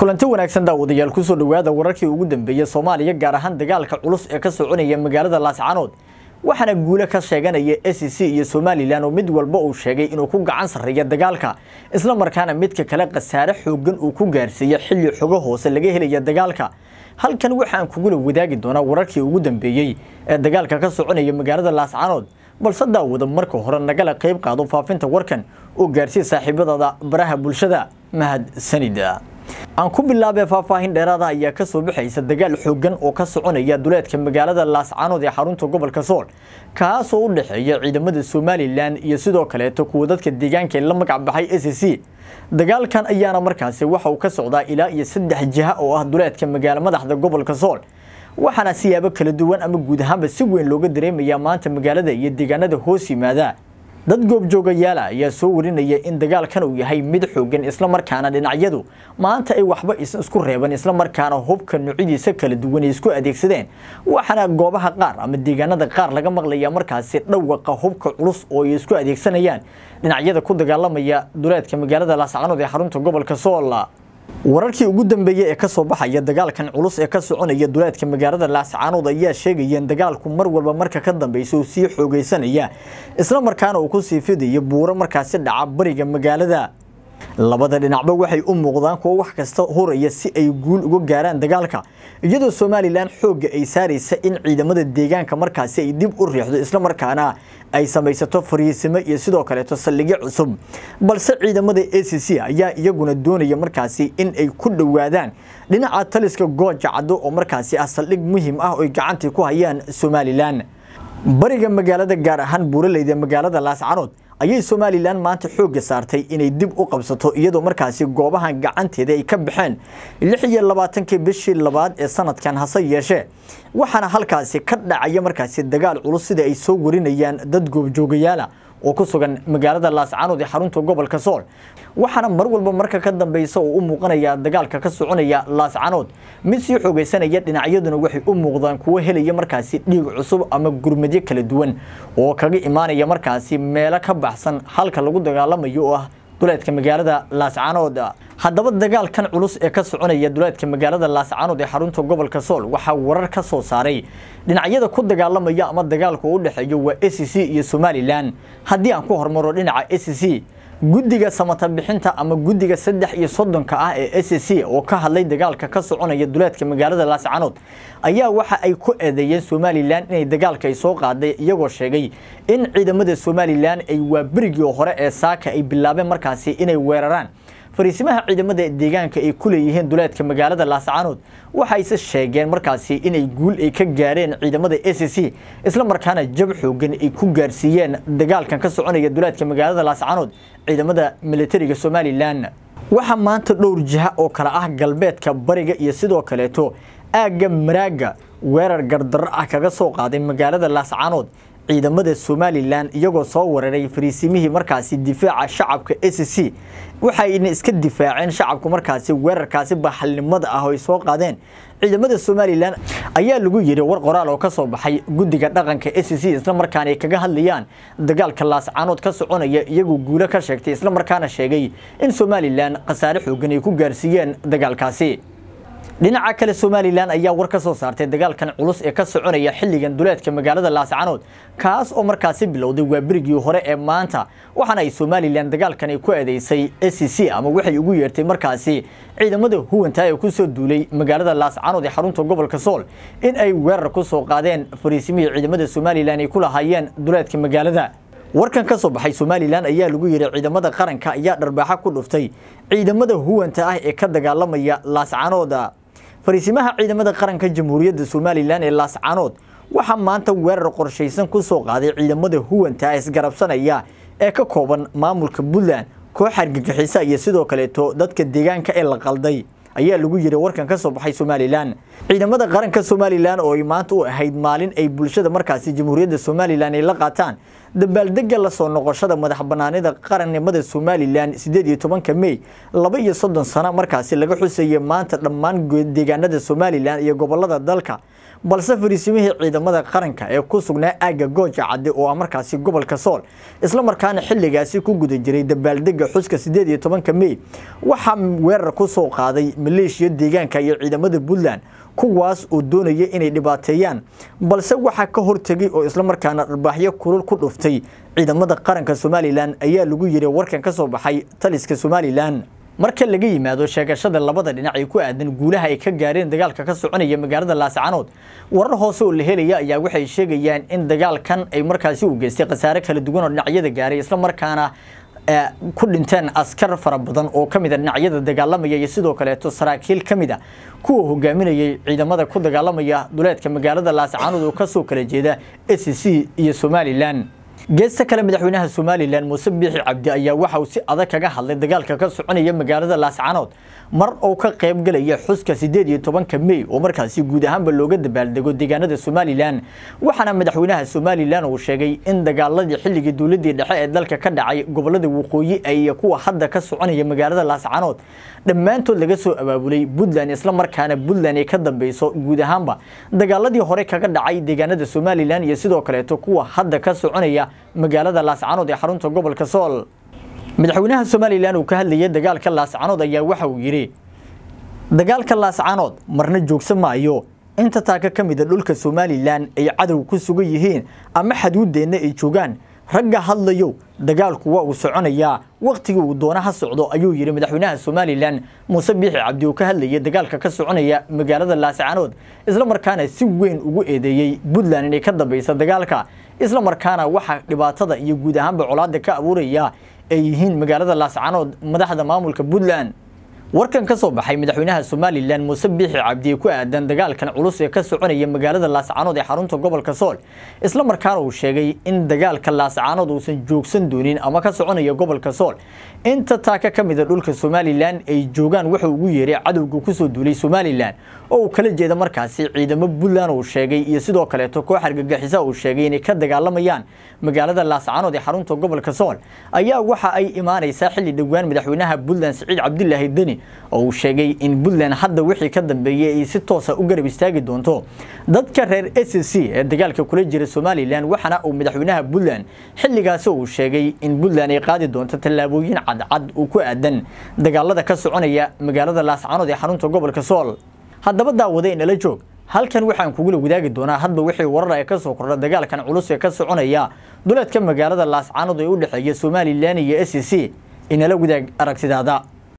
kulanti wanaagsan daawadayaal kusoo dhowaada wararkii ugu dambeeyey soomaaliya gaar ahaan dagaalka culus ee ka soconaya magaalada laascanood waxaana guulo ka sheeganaya s e c iyo somalilan oo mid walba uu sheegay inuu ku gacan sarreeya dagaalka isla markaana midka kale khasaare xooggan uu ku gaarsiiyey xilli xogo hoose laga helaya dagaalka halkan waxaan kugula wadaagi doonaa wararkii ugu dambeeyey ee dagaalka ka soconaya magaalada laascanood balse daawada marka hore nagala qayb qaado faafinta warkan oo gaarsiiya saaxiibadada baraha bulshada mahad sanida aan ku bilaabee faahfaahin dheeraada ayaa kasoo soo baxaysa dagaal xoogan oo ka soconaya duleedka magaalada laascanood ee xarunta gobolka sool kaasoo u dhexeeya ciidamada somalilan iyo sidoo kaleeto kuwa dadka deegaanka la magac baxay s c dagaalkan ayaana markaasi waxa uu ka socdaa ilaa iyo saddex jiha oo ah duleedka magaalo madaxda gobolka sool waxaana siyaabo kala duwan ama guud ahaanba si weyn looga dareemayaa maanta magaalada iyo deegaanada hoos yimaada dad goobjoogayaala ayaa soo warinaya in dagaalkan uu yahay mid xoogan markaana dhinacyadu maanta ay waxba isan isku reeban isla markaana hubka nuucyadiisa kala duwan ay isku adeegsadeen waxaana goobaha qaar ama deegaanada qaar laga maqlaya markaasi dhawaqa hubka culus oo ay isku adeegsanayaan dhinacyada ku dagaalamaya duleedka magaalada laascanood ee xarunta gobolka soola wararkii ugu dambeeyey ee ka soo baxaya dagaalkan culus ee ka soconaya duleedka magaalada laascaanood ayaa sheegayeen dagaalku mar walba marka ka dambaysa uu sii xoogaysanaya isla markaana uu ku sii fidayo buuro markaasi dhaca bariga magaalada labada dhinacba waxay u muuqdaan kuwo wax kasta huraya si ay guul uga gaaraan dagaalka iyadoo somalilan xoogga ay saaraysa in ciidamada deegaanka markaasi ay dib u riixdo islamarkaana ay samaysato fariisimo iyo sidoo kaleeto saldhigyo cusub balse ciidamada a c c ayaa iyaguna doonaya markaasi in ay ku dhowaadaan dhinaca taliska gooja caddo oo markaasi ah saldhig muhiim ah ooy gacantii ku hayaan somalilan bariga magaalada gaar ahaan buuraleyda magaalada laascarood ayay somalilan maanta xoogga saartay inay dib u qabsato iyadoo markaasi goobahan gacanteeda ay ka baxeen lix iyo labaatankii bishii labaad ee sanadkan hase yeeshee waxaana halkaasi ka dhacaya markaasi dagaal culus sida ay soo warinayaan dad goobjoogayaala oo ku sugan magaalada laascaanood ee xarunta gobolka sool waxaana mar walba marka ka dambeysa oo u muuqanaya dagaalka ka soconaya laascaanood mid sii xoogaysanaya dhinacyaduna waxay u muuqdaan kuwo helaya markaasi dhiig cusub ama gurmadyo kala duwan oo kaga imaanaya markaasi meelo ka baxsan halka lagu dagaalamayo oo ah duleedka magaalada laascaanood haddaba dagaalkan culus ee ka soconaya duleedka magaalada laascaanood ee xarunta gobolka sool waxaa warar ka soo saaray dhinacyada ku dagaalamaya ama dagaalku u dhexeeya waa s e c iyo somalilan haddii aan ku hormaro dhinaca s e c guddiga samata bixinta ama guddiga saddex iyo soddonka ah ee s c oo ka hadlay dagaalka ka soconaya duleedka magaalada laascanood ayaa waxa ay ku eedeeyeen somalilan inay dagaalka ay soo qaaday iyagoo sheegay in ciidamada somalilan ay waaberigii hore ee saaka ay bilaabeen markaasi inay weeraraan fariisimaha ciidamada deegaanka ay ku leeyihiin duleedka magaalada laascaanood waxayse sheegeen markaasi inay guul ay ka gaareen ciidamada a c c isla markaana jab xoogan ay ku gaarsiiyeen dagaalkan ka soconaya duleedka magaalada laascaanood ciidamada milatariga somalilan waxaa maanta dhowr jiha oo kale ah galbeedka bariga iyo sidoo kaleeto aagga maraagga weerar gardarro ah kaga soo qaaday magaalada laascaanood ciidamada somalilan iyagoo soo weeraray fariisimihii markaasi difaaca shacabka s c waxayna iska difaaceen shacabku markaasi weerarkaasi baxalnimada ah oo ay soo qaadeen ciidamada somalilan ayaa lagu yiri war qoraal oo ka soo baxay guddiga dhaqanka s c isla markaana ay kaga hadlayaan dagaalka laascanood ka soconaya iyagoo guulo ka sheegtay isla markaana sheegay in somalilan khasaare xoogan ay ku gaarsiiyeen dagaalkaasi dhinaca kale somalilan ayaa war ka soo saartay dagaalkan culus ee ka soconaya xilligan duleedka magaalada laascanood kaas oo markaasi bilowday waa berigii hore ee maanta waxaana ay somalilan dagaalkan ku eedeysay s c ama waxay ugu yeertay markaasi ciidamada huwanta ee ku soo duulay magaalada laascanood ee xarunta gobolka sool in ay weerar ku soo qaadeen fariisimihii ciidamada somalilan ay ku lahaayeen duleedka magaalada warkan ka soo baxay somalilan ayaa lagu yidhi ciidamada qaranka ayaa dharbaaxo ku dhuftay ciidamada huwanta ah ee ka dagaalamaya laascanooda fariisimaha ciidamada qaranka jamhuuriyadda somalilan ee laascanood waxaa maanta weerar qorshaysan ku soo qaaday ciidamada huwanta ah isgarabsanaya ee ka kooban maamulka puntland koox argagixiso iyo sidoo kaleeto dadka deegaanka ee la qalday ayaa lagu yiri warkan ka soo baxay somalilan ciidamada qaranka somalilan oo ay maanta u ahayd maalin ay bulshada markaasi jamhuuriyadda somalilan ay la qaataan dabaaldega lasoo noqoshada madax banaanida qarannimada somalilan sideed iyo tobanka mey laba iyo soddon sano markaasi laga xusayay maanta dhammaan deegaanada somalilan iyo gobolada dalka balse fariisimihii ciidamada qaranka ee ku sugnaa aagga gooja cadde oo ah markaasi gobolka sool isla markaana xilligaasi ku guda jiray dabaaldega xuska sideed iyo tobanka mey waxaa weerar ku soo qaaday maleeshiya deegaanka iyo ciidamada puntland kuwaas oo doonaya inay dhibaateeyaan balse waxaa ka hortegay oo isla markaana dharbaaxyo kulul ku dhuftay ciidamada qaranka somalilan ayaa lagu yidhi warkan ka soo baxay taliska somalilan marka laga yimaado sheegashada labada dhinac ay ku aadan guulaha ay ka gaareen dagaalka ka soconaya magaalada laascanood warar hoose oo la helaya ayaa waxay sheegayaan in dagaalkan ay markaasi u geystay khasaare kala duwan oo dhinacyada gaaray isla markaana eh, ku dhinteen askar fara badan oo ka mid ah dhinacyada dagaalamaya iyo sidoo kaleeto saraakiil ka mid ah kuwa hogaaminayay ciidamada ku dagaalamaya duleedka magaalada laascanood oo kasoo kala jeeda e c iyo somalilan geesta kale madaxweynaha somalilan muuse biixi cabdi ayaa waxa uu si adag kaga hadlay dagaalka ka soconaya magaalada laascanood mar uu ka qaybgalaya xuska sideed iyo tobanka mey oo markaasi guud ahaanba looga dabaaldego deegaanada somalilan waxaana madaxweynaha somalilan uu sheegay in dagaaladii xilligii dowladii dhexe ee dalka ka dhacay gobolada waqooyi ay kuwa hadda ka soconaya magaalada laascanood dhammaantood laga soo abaabulay puntland isla markaana puntland ay ka dambeyso guud ahaanba dagaaladii hore kaga dhacay deegaanada somalilan iyo sidoo kaleeto kuwa hadda ka soconaya magaalada laascanood ee xarunta gobolka sool madaxweynaha somalilan uu ka hadlayay dagaalka laascanood ayaa waxa uu yidhi dagaalka laascanood marna joogsan maayo inta taaka ka mida dhulka somaalilan ay cadow ku sugan yihiin ama xaduuddeenna ay joogaan ragga hadlayo dagaalku waa uu soconayaa wakhtiga uu doono ha socdo ayuu yidhi madaxweynaha somaalilan muuse biixi cabdi uu ka hadlayay dagaalka ka soconaya magaalada laascanood isla markaana si weyn ugu eedeeyey puntland inay ka dambaysa dagaalka isla markaana waxa dhibaatada iyo guud ahaanba colaada ka abuuraya ay yihiin magaalada laascanood madaxda maamulka puntland warkan ka soo baxay madaxweynaha somalilan muuse biixi cabdi ee ku aadan dagaalkan culus ee ka soconaya magaalada laascanood ee xarunta gobolka sool isla markaana uu sheegay in dagaalka laascanood uusan joogsan doonin ama ka soconaya gobolka sool inta taaka ka mida dhulka somalilan ay joogaan wuxuu ugu yeeray cadowga kusoo duulay somalilan oo uu kala jeeda markaasi ciidamo puntland uu sheegay iyo sidoo kaleeto koox argagixisa uu sheegay inay ka dagaalamayaan magaalada laascanood ee xarunta gobolka sool ayaa waxa ay imaanaysaa xilli dhowaan madaxweynaha puntland siciid cabdilaahi deni oo uu sheegay in puntland hadda wixii ka dambeeyey ay si toosa ah u garab istaagi doonto dadka reer s c ee dagaalka kula jira somalilan waxaana uu madaxweynaha puntland xilligaasi uu sheegay in puntland ay qaadi doonto tallaabooyin cadcad uu ku aadan dagaalada ka soconaya magaalada laascanood ee xarunta gobolka sool haddaba daawade inala joog halkan waxaan kugula wadaagi doonaa hadba wixii warar ee ka soo kordha dagaalkan culus ee ka soconaya duleedka magaalada laascaanood ee u dhexeeya somalilan iyo s e c inala wadaag aragtidaada